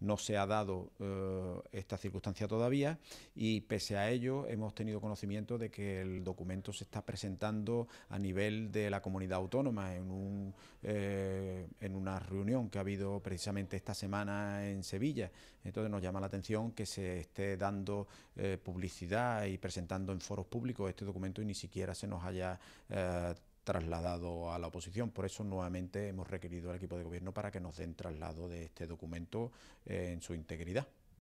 no se ha dado eh, esta circunstancia todavía y pese a ello hemos tenido conocimiento de que el documento se está presentando a nivel de la comunidad autónoma en, un, eh, en una reunión que ha habido precisamente esta semana en Sevilla. Entonces nos llama la atención que se esté dando eh, publicidad y presentando en foros públicos este documento y ni siquiera se nos haya trasladado a la oposición. Por eso nuevamente hemos requerido al equipo de gobierno para que nos den traslado de este documento eh, en su integridad.